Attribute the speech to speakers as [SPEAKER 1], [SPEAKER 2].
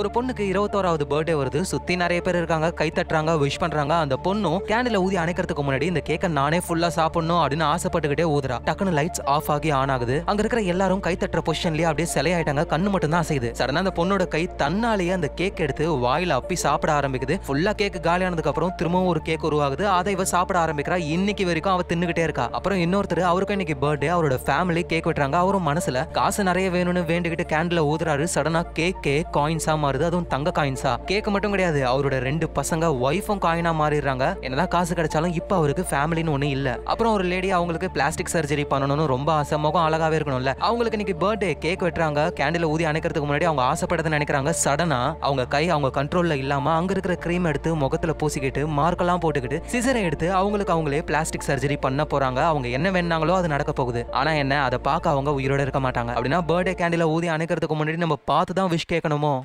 [SPEAKER 1] ஒரு பொண்ணுக்கு இருபத்தோராவது பர்த்டே வருது சுத்தி நிறைய பேர் இருக்காங்க கை தட்டுறாங்க விஷ் பண்றாங்க அந்த பொண்ணும் கேண்டில் ஊதி அணைக்கிறதுக்கு முன்னாடி இந்த கேக்கை நானே ஃபுல்லா சாப்பிடணும் அப்படின்னு ஆசைப்பட்டுக்கிட்டே ஊதுறா டக்குனு லைட்ஸ் ஆஃப் ஆகி ஆன் ஆகுது அங்க இருக்கிற எல்லாரும் கை தட்டுற பொசிஷன்லயே அப்படியே சிலையாயிட்டாங்க கண்ணு மட்டும் தான் செய்யுது சடனா அந்த பொண்ணோட கை தன்னாலேயே அந்த கேக் எடுத்து வாயில அப்பி சாப்பிட ஆரம்பிக்குது ஃபுல்லா கேக் காலியானதுக்கு அப்புறம் திரும்பவும் ஒரு கேக் உருவாகுது அதை இவ சாப்பிட ஆரம்பிக்கிறா இன்னைக்கு வரைக்கும் அவ தின்னுகிட்டே இருக்கா அப்புறம் இன்னொருத்தர் அவருக்கும் இன்னைக்கு பர்த்டே அவரோட ஃபேமிலி கேக் விட்டுறாங்க அவரும் மனசுல காசு நிறைய வேணும்னு வேண்டிக்கிட்டு கேண்டில் ஊதுறாரு சடனா கேக்கே காயின்ஸா மாறுது அதுவும் தங்க காயின்ஸா கேட்க மட்டும் கிடையாது அவரோட ரெண்டு பசங்க ஒய்ஃபும் காயினா மாறிடுறாங்க என்னதான் காசு கிடைச்சாலும் இப்போ அவருக்கு ஃபேமிலின்னு ஒன்று இல்லை அப்புறம் ஒரு லேடி அவங்களுக்கு பிளாஸ்டிக் சர்ஜரி பண்ணணும்னு ரொம்ப ஆசை முகம் அழகாவே இருக்கணும்ல அவங்களுக்கு இன்னைக்கு பர்த்டே கேக் வெட்டுறாங்க கேண்டில் ஊதி அணைக்கிறதுக்கு முன்னாடி அவங்க ஆசைப்பட்டதை நினைக்கிறாங்க சடனா அவங்க கை அவங்க கண்ட்ரோல்ல இல்லாம அங்க இருக்கிற கிரீம் எடுத்து முகத்துல பூசிக்கிட்டு மார்க்கெல்லாம் போட்டுக்கிட்டு சிசரை எடுத்து அவங்களுக்கு அவங்களே பிளாஸ்டிக் சர்ஜரி பண்ண போறாங்க அவங்க என்ன வேணாங்களோ அது நடக்க போகுது ஆனா என்ன அதை பார்க்க அவங்க உயிரோட இருக்க மாட்டாங்க அப்படின்னா பர்த்டே கேண்டில ஊதி அணைக்கிறதுக்கு முன்னாடி நம்ம பார்த்து தான் விஷ் கேட்கணுமோ